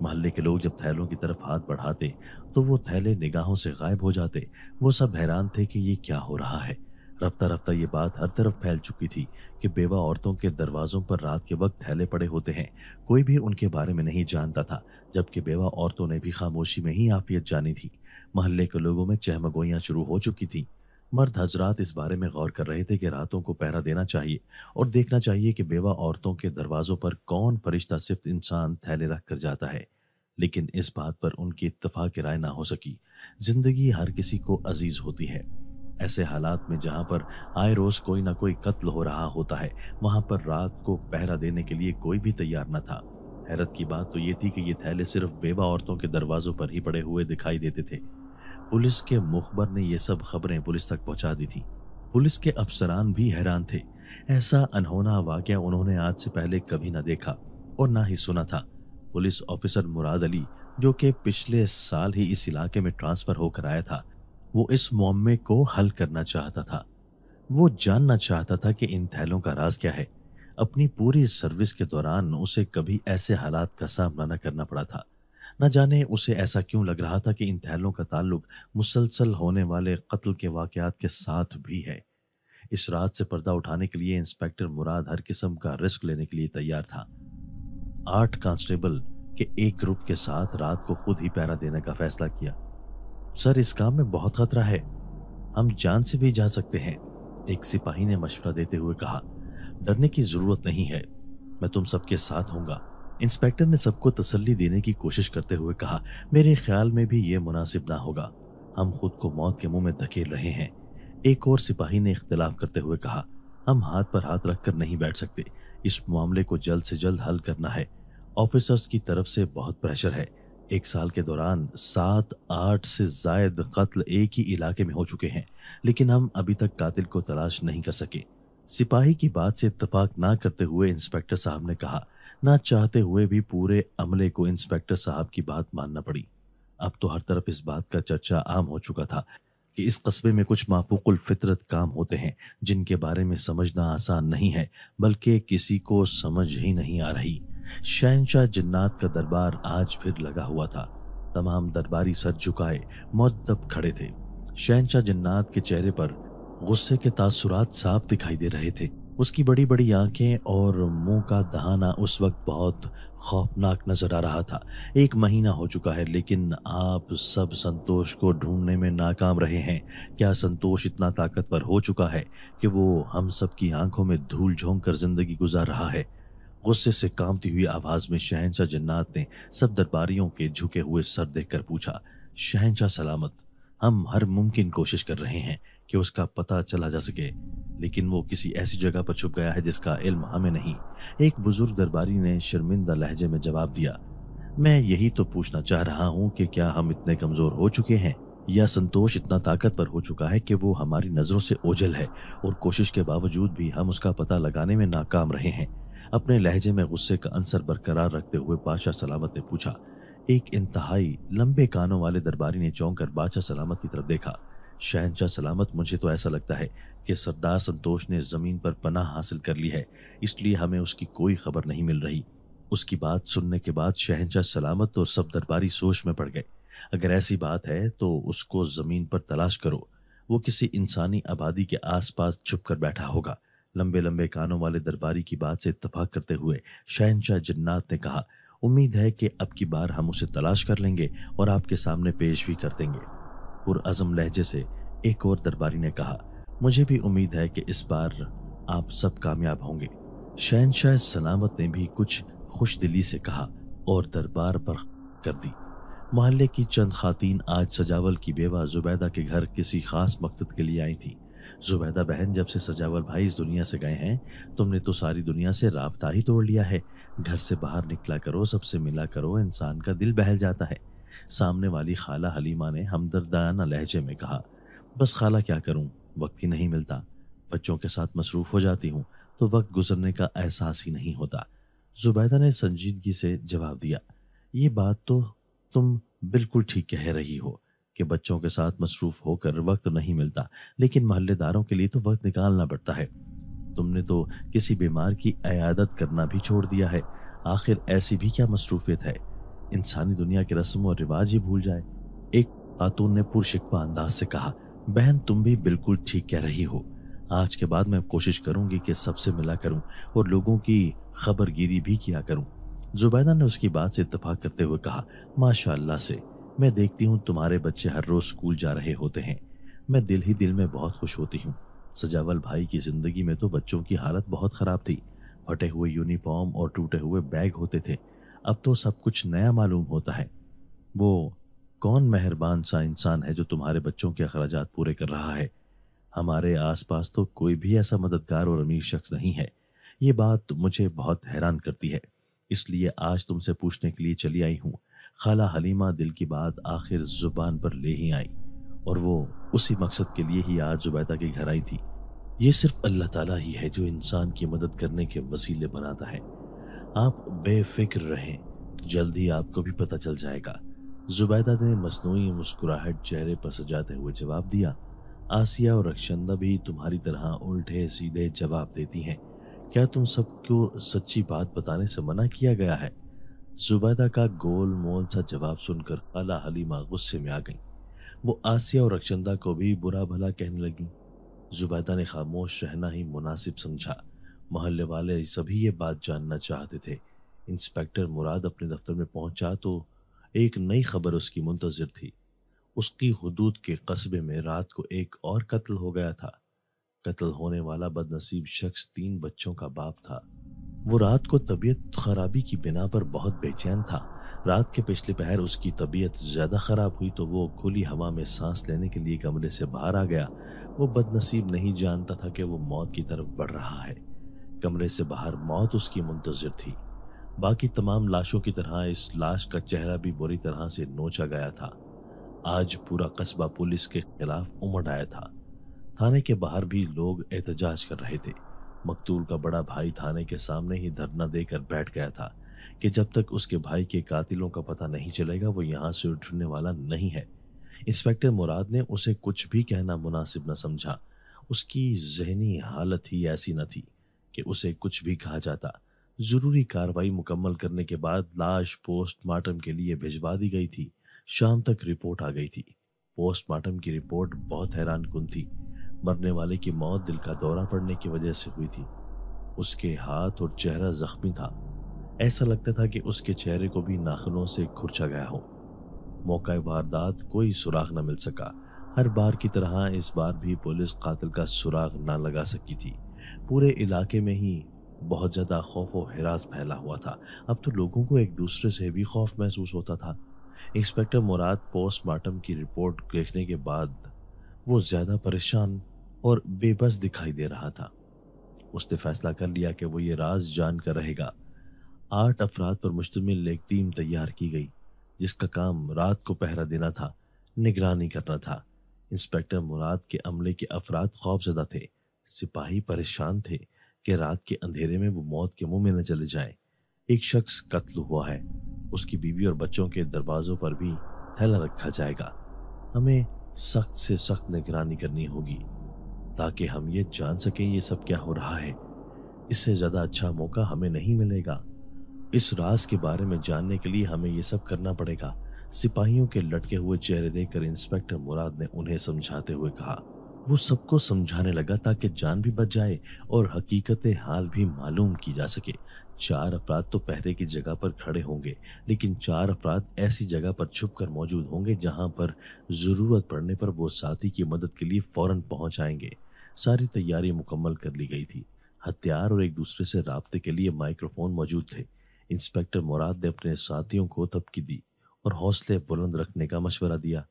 मोहल्ले के लोग जब थैलों की तरफ हाथ बढ़ाते तो वो थैले निगाहों से गायब हो जाते वो सब हैरान थे कि ये क्या हो रहा है रफ्ता रफ्ता ये बात हर तरफ फैल चुकी थी कि बेवा औरतों के दरवाज़ों पर रात के वक्त थैले पड़े होते हैं कोई भी उनके बारे में नहीं जानता था जबकि बेवा औरतों ने भी खामोशी में ही आफियत जानी थी महल्ले के लोगों में चहमगोइयाँ शुरू हो चुकी थी मर्द हजरात इस बारे में गौर कर रहे थे कि रातों को पहरा देना चाहिए और देखना चाहिए कि बेवा औरतों के दरवाज़ों पर कौन फरिश्ता सिफ्त इंसान थैले रख कर जाता है लेकिन इस बात पर उनकी इतफाक राय ना हो सकी जिंदगी हर किसी को अजीज होती है ऐसे हालात में जहां पर आए रोज कोई ना कोई कत्ल हो रहा होता है वहां पर रात को पहरा देने के लिए कोई भी तैयार न था हैरत की बात तो ये थी कि ये थैले सिर्फ बेवा औरतों के दरवाजों पर ही पड़े हुए दिखाई देते थे पुलिस के मुखबर ने ये सब खबरें पुलिस तक पहुंचा दी थी पुलिस के अफसरान भी हैरान थे ऐसा अनहोना वाक्य उन्होंने आज से पहले कभी ना देखा और ना ही सुना था पुलिस ऑफिसर मुराद अली जो कि पिछले साल ही इस इलाके में ट्रांसफर होकर आया था वो इस मोमे को हल करना चाहता था वो जानना चाहता था कि इन थैलों का राज क्या है अपनी पूरी सर्विस के दौरान उसे कभी ऐसे हालात का सामना न करना पड़ा था न जाने उसे ऐसा क्यों लग रहा था कि इन थैलों का ताल्लुक मुसलसल होने वाले कत्ल के वाकयात के साथ भी है इस रात से पर्दा उठाने के लिए इंस्पेक्टर मुराद हर किस्म का रिस्क लेने के लिए तैयार था आठ कांस्टेबल के एक ग्रुप के साथ रात को खुद ही पैरा देने का फैसला किया सर इस काम में बहुत खतरा है हम जान से भी जा सकते हैं एक सिपाही ने मशवरा देते हुए कहा डरने की जरूरत नहीं है मैं तुम सबके साथ होऊंगा इंस्पेक्टर ने सबको तसल्ली देने की कोशिश करते हुए कहा मेरे ख्याल में भी ये मुनासिब ना होगा हम खुद को मौत के मुंह में धकेल रहे हैं एक और सिपाही ने इख्तलाफ करते हुए कहा हम हाथ पर हाथ रखकर नहीं बैठ सकते इस मामले को जल्द से जल्द हल करना है ऑफिसर्स की तरफ से बहुत प्रेशर है एक साल के दौरान सात आठ से जायद कत्ल एक ही इलाके में हो चुके हैं लेकिन हम अभी तक कातिल को तलाश नहीं कर सके सिपाही की बात से इतफाक ना करते हुए इंस्पेक्टर साहब ने कहा ना चाहते हुए भी पूरे अमले को इंस्पेक्टर साहब की बात मानना पड़ी अब तो हर तरफ इस बात का चर्चा आम हो चुका था कि इस कस्बे में कुछ माफूकुल फितरत काम होते हैं जिनके बारे में समझना आसान नहीं है बल्कि किसी को समझ ही नहीं आ रही शहनशाह जिन्नात का दरबार आज फिर लगा हुआ था तमाम दरबारी सर झुकाए मुद्दब खड़े थे शहनशाह जन्नात के चेहरे पर गुस्से के तासुरात साफ दिखाई दे रहे थे उसकी बड़ी बड़ी आंखें और मुंह का दहाना उस वक्त बहुत खौफनाक नजर आ रहा था एक महीना हो चुका है लेकिन आप सब संतोष को ढूंढने में नाकाम रहे हैं क्या संतोष इतना ताकतवर हो चुका है कि वो हम सब की आंखों में धूल झोंक कर जिंदगी गुजार रहा है गुस्से से कांपती हुई आवाज में शहनशाह जन्नात ने सब दरबारियों के झुके हुए सर देखकर पूछा शहनशाह सलामत हम हर मुमकिन कोशिश कर रहे हैं कि उसका पता चला जा सके लेकिन वो किसी ऐसी जगह पर छुप गया है जिसका इल्म हमें नहीं एक बुजुर्ग दरबारी ने शर्मिंदा लहजे में जवाब दिया मैं यही तो पूछना चाह रहा हूँ कि क्या हम इतने कमज़ोर हो चुके हैं यह संतोष इतना ताकतवर हो चुका है कि वो हमारी नज़रों से ओझल है और कोशिश के बावजूद भी हम उसका पता लगाने में नाकाम रहे हैं अपने लहजे में गुस्से का अंसर बरकरार रखते हुए बादशाह सलामत ने पूछा एक इंतहाई लंबे कानों वाले दरबारी ने चौंक कर बादशाह सलामत की तरफ देखा शहनशाह सलामत मुझे तो ऐसा लगता है कि सरदार संतोष ने ज़मीन पर पनाह हासिल कर ली है इसलिए हमें उसकी कोई खबर नहीं मिल रही उसकी बात सुनने के बाद शहनशाह सलामत और सब दरबारी सोच में पड़ गए अगर ऐसी बात है तो उसको ज़मीन पर तलाश करो वो किसी इंसानी आबादी के आसपास छुप कर बैठा होगा लंबे लंबे कानों वाले दरबारी की बात से इतफाक करते हुए शहनशाह जन्नात ने कहा उम्मीद है कि अब की बार हम उसे तलाश कर लेंगे और आपके सामने पेश भी कर देंगे पुरअज़म लहजे से एक और दरबारी ने कहा मुझे भी उम्मीद है कि इस बार आप सब कामयाब होंगे शहनशाह सलामत ने भी कुछ खुश दिली से कहा और दरबार पर कर दी मोहल्ले की चंद खातन आज सजावल की बेवा जुबैदा के घर किसी खास मकसद के लिए आई थी जुबैदा बहन जब से सजावल भाई इस दुनिया से गए हैं तुमने तो सारी दुनिया से रबता ही तोड़ लिया है घर से बाहर निकला करो सबसे मिला करो इंसान का दिल बहल जाता है सामने वाली खाला हलीमा ने हमदर्दाना लहजे में कहा बस खाला क्या करूं वक्त ही नहीं मिलता बच्चों के साथ मसरूफ़ हो जाती हूँ तो वक्त गुजरने का एहसास ही नहीं होता जुबैदा ने संजीदगी से जवाब दिया ये बात तो तुम बिल्कुल ठीक कह रही हो कि बच्चों के साथ मसरूफ होकर वक्त नहीं मिलता लेकिन मोहल्लेदारों के लिए तो वक्त निकालना पड़ता है तुमने तो किसी बीमार की अयादत करना भी छोड़ दिया है आखिर ऐसी भी क्या मसरूफियत है इंसानी दुनिया के रस्म और रिवाज ही भूल जाए एक खातून ने पुरशिकवा अंदाज से कहा बहन तुम भी बिल्कुल ठीक कह रही हो आज के बाद मैं कोशिश करूंगी कि सबसे मिला करूं और लोगों की खबरगिरी भी किया करूं जुबैदा ने उसकी बात से इतफाक करते हुए कहा माशाल्लाह से मैं देखती हूँ तुम्हारे बच्चे हर रोज़ स्कूल जा रहे होते हैं मैं दिल ही दिल में बहुत खुश होती हूँ सजावल भाई की ज़िंदगी में तो बच्चों की हालत बहुत ख़राब थी फटे हुए यूनिफॉर्म और टूटे हुए बैग होते थे अब तो सब कुछ नया मालूम होता है वो कौन मेहरबान सा इंसान है जो तुम्हारे बच्चों के अखराज पूरे कर रहा है हमारे आसपास तो कोई भी ऐसा मददगार और अमीर शख्स नहीं है ये बात मुझे बहुत हैरान करती है इसलिए आज तुमसे पूछने के लिए चली आई हूँ खाला हलीमा दिल की बात आखिर जुबान पर ले ही आई और वो उसी मकसद के लिए ही आज जुबैदा के घर आई थी ये सिर्फ अल्लाह ताला ही है जो इंसान की मदद करने के वसीले बनाता है आप बेफिक्र रहें जल्द ही आपको भी पता चल जाएगा जुबैदा ने मसनू मुस्कुराहट चेहरे पर सजाते हुए जवाब दिया आसिया और रक्षंदा भी तुम्हारी तरह उल्टे सीधे जवाब देती हैं क्या तुम सबको सच्ची बात बताने से मना किया गया है जुबैदा का गोल मोल सा जवाब सुनकर खाला हलीमा गुस्से में आ गई वो आसिया और अक्षंदा को भी बुरा भला कहने लगी जुबैदा ने खामोश रहना ही मुनासिब समझा मोहल्ले वाले सभी ये बात जानना चाहते थे इंस्पेक्टर मुराद अपने दफ्तर में पहुंचा तो एक नई खबर उसकी मुंतजर थी उसकी हदूद के कस्बे में रात को एक और कत्ल हो गया था कत्ल होने वाला बदनसीब शख्स तीन बच्चों का बाप था वो रात को तबीयत खराबी की बिना पर बहुत बेचैन था रात के पिछले पहर उसकी तबीयत ज़्यादा ख़राब हुई तो वो खुली हवा में सांस लेने के लिए कमरे से बाहर आ गया वो बदनसीब नहीं जानता था कि वो मौत की तरफ बढ़ रहा है कमरे से बाहर मौत उसकी मुंतज़र थी बाकी तमाम लाशों की तरह इस लाश का चेहरा भी बुरी तरह से नोचा गया था आज पूरा कस्बा पुलिस के खिलाफ उमड़ आया था थाने के बाहर भी लोग एहतजाज कर रहे थे मकतूल का बड़ा भाई थाने के सामने ही धरना देकर बैठ गया था कि जब तक उसके भाई के कातिलों का पता नहीं चलेगा वो यहाँ से उठने वाला नहीं है इंस्पेक्टर मुराद ने उसे कुछ भी कहना मुनासिब न समझा उसकी जहनी हालत ही ऐसी न थी कि उसे कुछ भी कहा जाता ज़रूरी कार्रवाई मुकम्मल करने के बाद लाश पोस्टमार्टम के लिए भिजवा दी गई थी शाम तक रिपोर्ट आ गई थी पोस्टमार्टम की रिपोर्ट बहुत हैरान कन थी मरने वाले की मौत दिल का दौरा पड़ने की वजह से हुई थी उसके हाथ और चेहरा जख्मी था ऐसा लगता था कि उसके चेहरे को भी नाखनों से खुरचा गया हो मौका वारदात कोई सुराग न मिल सका हर बार की तरह इस बार भी पुलिस कातिल का सुराग ना लगा सकी थी पूरे इलाके में ही बहुत ज़्यादा खौफ व हिरास फैला हुआ था अब तो लोगों को एक दूसरे से भी खौफ महसूस होता था इंस्पेक्टर मुराद पोस्टमार्टम की रिपोर्ट देखने के बाद वो ज़्यादा परेशान और बेबस दिखाई दे रहा था उसने फैसला कर लिया कि वो ये राज जान कर रहेगा आठ अफराद पर मुश्तमिल एक टीम तैयार की गई जिसका काम रात को पहरा देना था निगरानी करना था इंस्पेक्टर मुराद के अमले के अफराद खौफजदा थे सिपाही परेशान थे कि रात के अंधेरे में वो मौत के मुंह में न चले जाएं। एक शख्स कत्ल हुआ है उसकी बीवी और बच्चों के दरवाज़ों पर भी थैला रखा जाएगा हमें सख्त से सख्त निगरानी करनी होगी ताकि हम ये जान सके ये सब क्या हो रहा है इससे ज़्यादा अच्छा मौका हमें नहीं मिलेगा इस राज के बारे में जानने के लिए हमें ये सब करना पड़ेगा सिपाहियों के लटके हुए चेहरे देखकर इंस्पेक्टर मुराद ने उन्हें समझाते हुए कहा वो सबको समझाने लगा ताकि जान भी बच जाए और हकीकत हाल भी मालूम की जा सके चार अफराद तो पहरे की जगह पर खड़े होंगे लेकिन चार अफराद ऐसी जगह पर छुप कर मौजूद होंगे जहां पर ज़रूरत पड़ने पर वो साथी की मदद के लिए फ़ौर पहुँच आएंगे सारी तैयारी मुकम्मल कर ली गई थी हथियार और एक दूसरे से रबते के लिए माइक्रोफोन मौजूद थे इंस्पेक्टर मुराद ने अपने साथियों को धपकी दी और हौसले बुलंद रखने का मशवरा दिया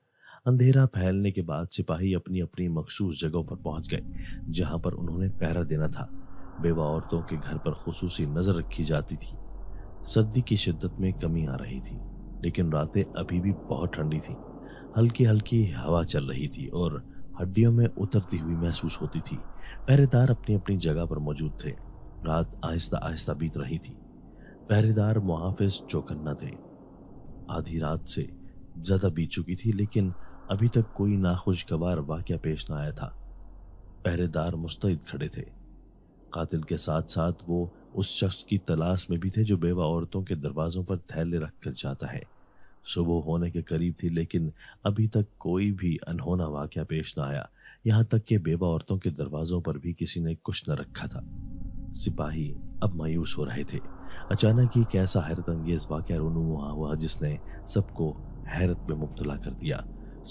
अंधेरा फैलने के बाद सिपाही अपनी अपनी मखसूस जगहों पर पहुंच गए जहां पर उन्होंने पहरा देना था बेवा औरतों के घर पर खसूस नज़र रखी जाती थी सर्दी की शिद्दत में कमी आ रही थी लेकिन रातें अभी भी बहुत ठंडी थीं हल्की हल्की हवा चल रही थी और हड्डियों में उतरती हुई महसूस होती थी पहरेदार अपनी अपनी जगह पर मौजूद थे रात आहिस्ता आहिस्ता बीत रही थी पहरेदार मुहाफिज चौकन्ना थे आधी रात से ज़्यादा बीत चुकी थी लेकिन अभी तक कोई नाखुशगवार वाक़ पेश न आया था पहरेदार मुस्तैद खड़े थे कातिल के साथ साथ वो उस शख्स की तलाश में भी थे जो बेवा औरतों के दरवाज़ों पर थैले रख कर जाता है सुबह होने के करीब थी लेकिन अभी तक कोई भी अनहोना वाक़ पेश न आया यहाँ तक कि बेवा औरतों के दरवाज़ों पर भी किसी ने कुछ न रखा था सिपाही अब मायूस हो रहे थे अचानक ही एक ऐसा हैरत अंगेज वाक़ रोनू हुआ जिसने सबको हैरत में मुबतला कर दिया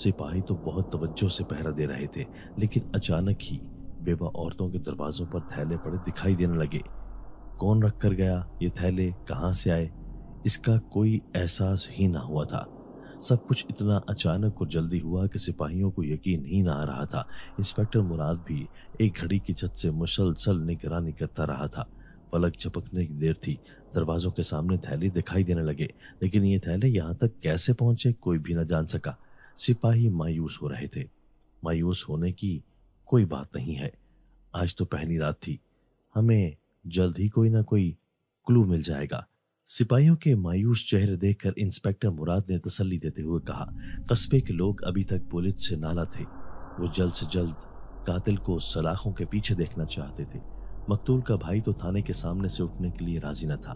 सिपाही तो बहुत तवज्जो से पहरा दे रहे थे लेकिन अचानक ही बेवा औरतों के दरवाजों पर थैले पड़े दिखाई देने लगे कौन रख कर गया ये थैले कहाँ से आए इसका कोई एहसास ही ना हुआ था सब कुछ इतना अचानक और जल्दी हुआ कि सिपाहियों को यकीन ही ना आ रहा था इंस्पेक्टर मुराद भी एक घड़ी की छत से मुसलसल निगरानी करता रहा था पलक झपकने की देर थी दरवाजों के सामने थैले दिखाई देने लगे लेकिन ये थैले यहाँ तक कैसे पहुंचे कोई भी ना जान सका सिपाही मायूस हो रहे थे मायूस होने की कोई बात नहीं है आज तो पहली रात थी हमें जल्द ही कोई ना कोई क्लू मिल जाएगा सिपाहियों के मायूस चेहरे देखकर इंस्पेक्टर मुराद ने तसल्ली देते हुए कहा कस्बे के लोग अभी तक पुलिस से नाला थे वो जल्द से जल्द कातिल को सलाखों के पीछे देखना चाहते थे मकतूल का भाई तो थाने के सामने से उठने के लिए राजी न था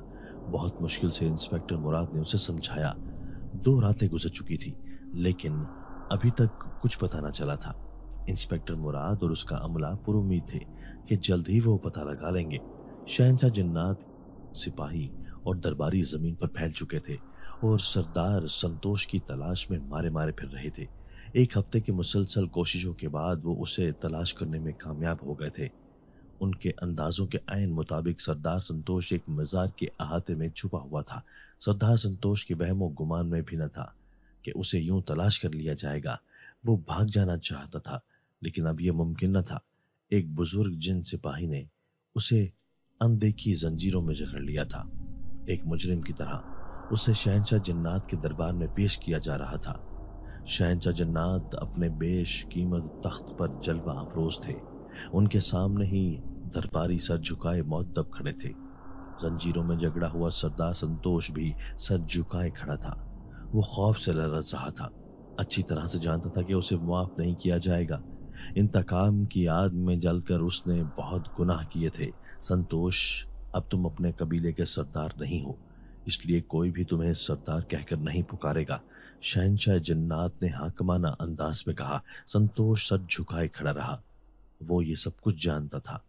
बहुत मुश्किल से इंस्पेक्टर मुराद ने उसे समझाया दो रातें गुजर चुकी थी लेकिन अभी तक कुछ पता ना चला था इंस्पेक्टर मुराद और उसका अमला पुरुमीद थे कि जल्द ही वो पता लगा लेंगे शहनशाह जन्नात सिपाही और दरबारी जमीन पर फैल चुके थे और सरदार संतोष की तलाश में मारे मारे फिर रहे थे एक हफ्ते की मुसलसल कोशिशों के बाद वो उसे तलाश करने में कामयाब हो गए थे उनके अंदाजों के आयन मुताबिक सरदार संतोष एक मज़ार के अहाते में छुपा हुआ था सरदार संतोष के बहमो गुमान में भी न था कि उसे यूं तलाश कर लिया जाएगा वो भाग जाना चाहता था लेकिन अब यह मुमकिन न था एक बुजुर्ग जिन सिपाही ने उसे अनदेखी जंजीरों में जकड़ लिया था एक मुजरिम की तरह उसे शहनशाह जन्नात के दरबार में पेश किया जा रहा था शहनशाह जन्नात अपने बेश कीमत तख्त पर जलवा अफरोज थे उनके सामने ही दरबारी सर झुकाए मौत तब खड़े थे जंजीरों में झगड़ा हुआ सरदार संतोष भी सर झुकाए खड़ा था वो खौफ से लरस रहा था अच्छी तरह से जानता था कि उसे मुआफ नहीं किया जाएगा इंतकाम की याद में जलकर उसने बहुत गुनाह किए थे संतोष अब तुम अपने कबीले के सरदार नहीं हो इसलिए कोई भी तुम्हें सरदार कहकर नहीं पुकारेगा शहनशाह जन्नात ने हाकमाना अंदाज में कहा संतोष सच झुकाए खड़ा रहा वो ये सब कुछ जानता था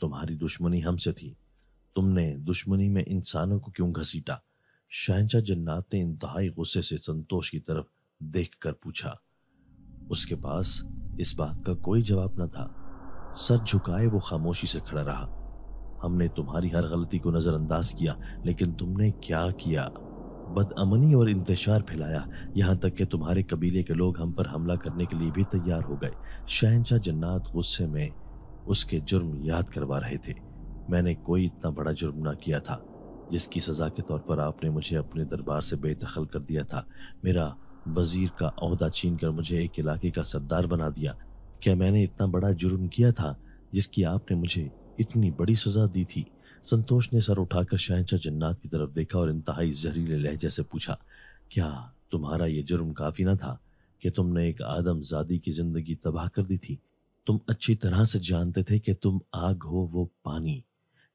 तुम्हारी दुश्मनी हमसे थी तुमने दुश्मनी में इंसानों को क्यों घसीटा शहनशाह जन्नात ने इंतहाई गुस्से से संतोष की तरफ देख कर पूछा उसके पास इस बात का कोई जवाब न था सर झुकाए वो खामोशी से खड़ा रहा हमने तुम्हारी हर गलती को नज़रअंदाज किया लेकिन तुमने क्या किया बदअमनी और इंतजार फैलाया यहाँ तक कि तुम्हारे कबीले के लोग हम पर हमला करने के लिए भी तैयार हो गए शहनशाह जन्नात गुस्से में उसके जुर्म याद करवा रहे थे मैंने कोई इतना बड़ा जुर्म ना किया था जिसकी सज़ा के तौर पर आपने मुझे अपने दरबार से बेदखल कर दिया था मेरा वजीर का अहदा छीन कर मुझे एक इलाके का सरदार बना दिया क्या मैंने इतना बड़ा जुर्म किया था जिसकी आपने मुझे इतनी बड़ी सजा दी थी संतोष ने सर उठाकर शहनशाह जन्नात की तरफ देखा और इंतहाई जहरीले लहजे से पूछा क्या तुम्हारा ये जुर्म काफ़ी ना था कि तुमने एक आदमजादी की ज़िंदगी तबाह कर दी थी तुम अच्छी तरह से जानते थे कि तुम आग हो वो पानी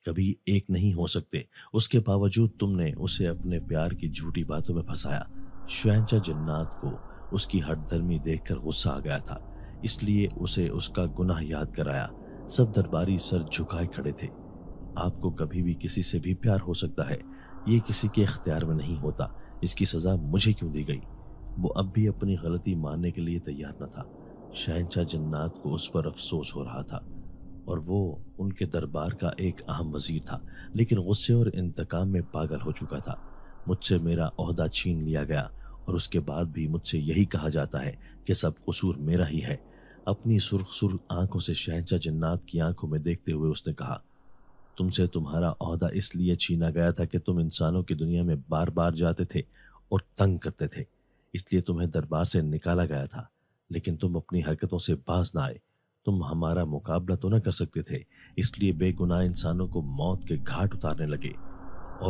कभी एक नहीं हो सकते उसके बावजूद तुमने उसे अपने प्यार की झूठी बातों में फंसाया शहनशाह जन्नात को उसकी हटधर्मी देखकर गुस्सा आ गया था इसलिए उसे उसका गुनाह याद कराया सब दरबारी सर झुकाए खड़े थे आपको कभी भी किसी से भी प्यार हो सकता है ये किसी के अख्तियार में नहीं होता इसकी सज़ा मुझे क्यों दी गई वो अब भी अपनी गलती मानने के लिए तैयार न था शहनशाह जन्नात को उस पर अफसोस हो रहा था और वो उनके दरबार का एक अहम वजीर था लेकिन गुस्से और इंतकाम में पागल हो चुका था मुझसे मेरा अहदा छीन लिया गया और उसके बाद भी मुझसे यही कहा जाता है कि सब कसूर मेरा ही है अपनी सुर्ख सुर्ख आंखों से शहजा जन्नात की आंखों में देखते हुए उसने कहा तुमसे तुम्हारा अहदा इसलिए छीना गया था कि तुम इंसानों की दुनिया में बार बार जाते थे और तंग करते थे इसलिए तुम्हें दरबार से निकाला गया था लेकिन तुम अपनी हरकतों से बाज ना आए तुम हमारा मुकाबला तो न कर सकते थे इसलिए बेगुनाह इंसानों को मौत के घाट उतारने लगे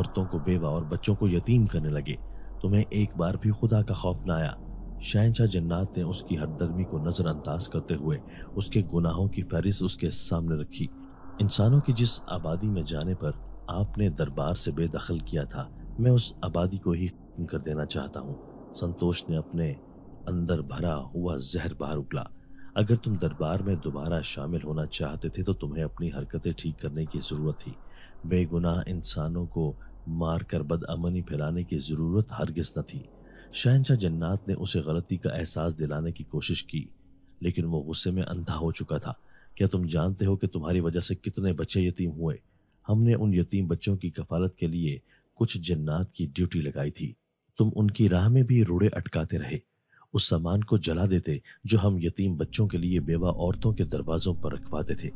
औरतों को बेवा और बच्चों को यतीम करने लगे तुम्हें एक बार भी खुदा का खौफ न आया शहनशाह जन्नात ने उसकी हरदर्मी को नज़रअंदाज करते हुए उसके गुनाहों की फहरिस्त उसके सामने रखी इंसानों की जिस आबादी में जाने पर आपने दरबार से बेदखल किया था मैं उस आबादी को ही खत्म कर देना चाहता हूँ संतोष ने अपने अंदर भरा हुआ जहर बाहर उगला अगर तुम दरबार में दोबारा शामिल होना चाहते थे तो तुम्हें अपनी हरकतें ठीक करने की ज़रूरत थी बेगुनाह इंसानों को मारकर बदअमनी फैलाने की ज़रूरत हरगिज न थी शहनशाह जन्नात ने उसे गलती का एहसास दिलाने की कोशिश की लेकिन वो गुस्से में अंधा हो चुका था क्या तुम जानते हो कि तुम्हारी वजह से कितने बच्चे यतीम हुए हमने उन यतीम बच्चों की कफालत के लिए कुछ जन्नात की ड्यूटी लगाई थी तुम उनकी राह में भी रूढ़े अटकाते रहे उस सामान को जला देते जो हम यतीम बच्चों के लिए बेवा औरतों के दरवाजों पर रखवाते थे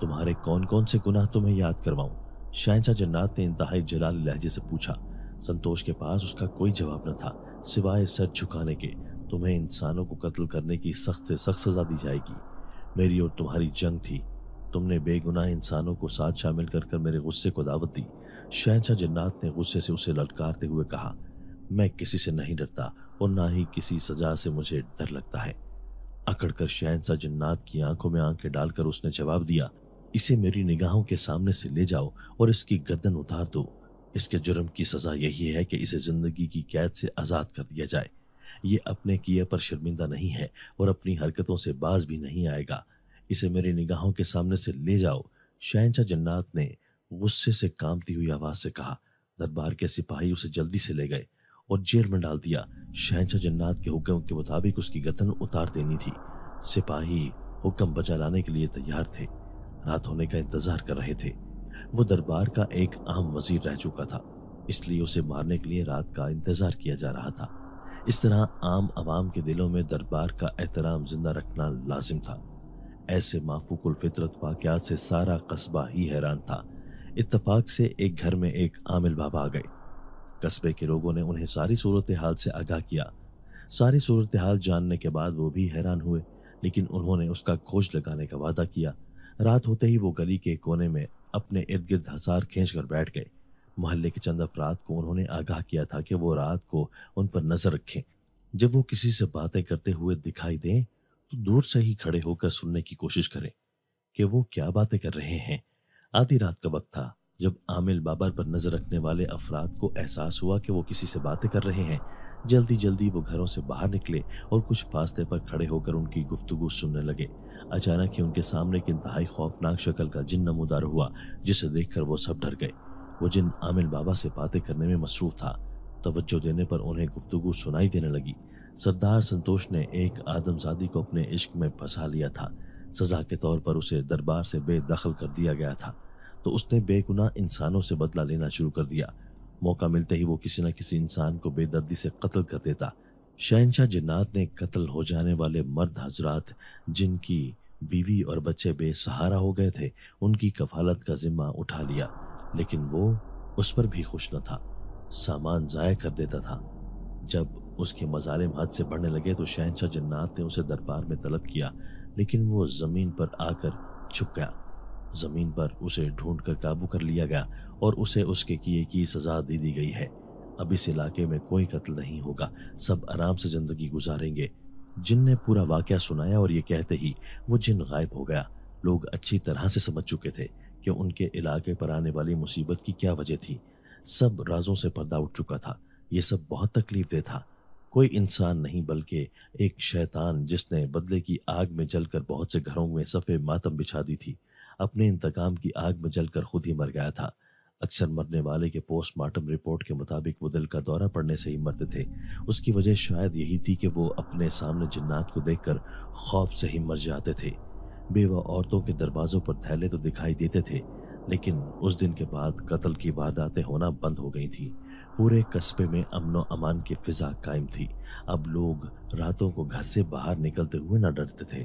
तुम्हारे कौन कौन से गुनाह तुम्हें याद करवाऊं शहनशाह जन्नात ने इंतहाई जलाल लहजे से पूछा संतोष के पास उसका कोई जवाब न था सिवाय सर झुकाने के तुम्हें इंसानों को कत्ल करने की सख्त से सख्त सजा दी जाएगी मेरी और तुम्हारी जंग थी तुमने बेगुनाह इंसानों को साथ शामिल कर कर मेरे गुस्से को दावत दी शहनशाह जन्नात ने गुस्से से उसे लटकारते हुए कहा मैं किसी से नहीं डरता और ना ही किसी सजा से मुझे डर लगता है अकड़कर शहनशाह जन्नात की आंखों में आंखें डालकर उसने जवाब दिया इसे मेरी निगाहों के सामने से ले जाओ और इसकी गर्दन उतार दो इसके जुर्म की सज़ा यही है कि इसे ज़िंदगी की कैद से आज़ाद कर दिया जाए ये अपने किए पर शर्मिंदा नहीं है और अपनी हरकतों से बाज भी नहीं आएगा इसे मेरी निगाहों के सामने से ले जाओ शहनशाह जन्नात ने गुस्से से कामती हुई आवाज़ से कहा दरबार के सिपाही उसे जल्दी से ले गए और जेल में डाल दिया शहनशाह जन्नात के हुक्म के मुताबिक उसकी गर्दन उतार देनी थी सिपाही हुक्म बजा लाने के लिए तैयार थे रात होने का इंतजार कर रहे थे वो दरबार का एक अहम वजीर रह चुका था इसलिए उसे मारने के लिए रात का इंतजार किया जा रहा था इस तरह आम आवाम के दिलों में दरबार का एहतराम जिंदा रखना लाजिम था ऐसे माफूकुल फितरत वाक़ात से सारा कस्बा ही हैरान था इतफाक से एक घर में एक आमिल बाबा आ गए कस्बे के लोगों ने उन्हें सारी सूरत हाल से आगाह किया सारी सूरत हाल जानने के बाद वो भी हैरान हुए लेकिन उन्होंने उसका खोज लगाने का वादा किया रात होते ही वो गली के कोने में अपने इर्द गिर्द हसार खींच कर बैठ गए मोहल्ले के चंद अफराद को उन्होंने आगाह किया था कि वो रात को उन पर नजर रखें जब वो किसी से बातें करते हुए दिखाई दें तो दूर से ही खड़े होकर सुनने की कोशिश करें कि वो क्या बातें कर रहे हैं आधी रात का वक्त था जब आमिल बाबर पर नजर रखने वाले अफराद को एहसास हुआ कि वो किसी से बातें कर रहे हैं जल्दी जल्दी वो घरों से बाहर निकले और कुछ फास्ते पर खड़े होकर उनकी गुफ्तगु सुनने लगे अचानक ही उनके सामने एक इंतहाई खौफनाक शक्ल का जिन नमोदार हुआ जिसे देखकर वो सब डर गए वो जिन आमिल बाबा से बातें करने में मसरूफ था तवज्जो देने पर उन्हें गुफ्तगु सुनाई देने लगी सरदार संतोष ने एक आदमजादी को अपने इश्क में फंसा लिया था सजा के तौर पर उसे दरबार से बेदखल कर दिया गया था तो उसने बेगुनाह इंसानों से बदला लेना शुरू कर दिया मौका मिलते ही वो किसी न किसी इंसान को बेदर्दी से कत्ल कर देता शहनशाह जन्नात ने कत्ल हो जाने वाले मर्द हजरात जिनकी बीवी और बच्चे बेसहारा हो गए थे उनकी कफालत का जिम्मा उठा लिया लेकिन वो उस पर भी खुश न था सामान ज़ाय कर देता था जब उसके मजालिम हद से बढ़ने लगे तो शहनशाह जन्नात ने उसे दरबार में तलब किया लेकिन वो ज़मीन पर आकर छुप गया ज़मीन पर उसे ढूंढकर काबू कर लिया गया और उसे उसके किए की सज़ा दे दी गई है अब इस इलाके में कोई कत्ल नहीं होगा सब आराम से ज़िंदगी गुजारेंगे जिन ने पूरा वाक़ सुनाया और ये कहते ही वो जिन गायब हो गया लोग अच्छी तरह से समझ चुके थे कि उनके इलाके पर आने वाली मुसीबत की क्या वजह थी सब राजों से पर्दा उठ चुका था ये सब बहुत तकलीफ दे था कोई इंसान नहीं बल्कि एक शैतान जिसने बदले की आग में जलकर बहुत से घरों में सफ़े मातम बिछा दी थी अपने इंतकाम की आग में जलकर खुद ही मर गया था अक्सर मरने वाले के पोस्टमार्टम रिपोर्ट के मुताबिक वो दिल का दौरा पड़ने से ही मरते थे उसकी वजह शायद यही थी कि वो अपने सामने जिन्नात को देखकर खौफ से ही मर जाते थे बेवा औरतों के दरवाज़ों पर थैले तो दिखाई देते थे लेकिन उस दिन के बाद कत्ल की वारदातें होना बंद हो गई थी पूरे कस्बे में अमन अमान की फिजा कायम थी अब लोग रातों को घर से बाहर निकलते हुए न डरते थे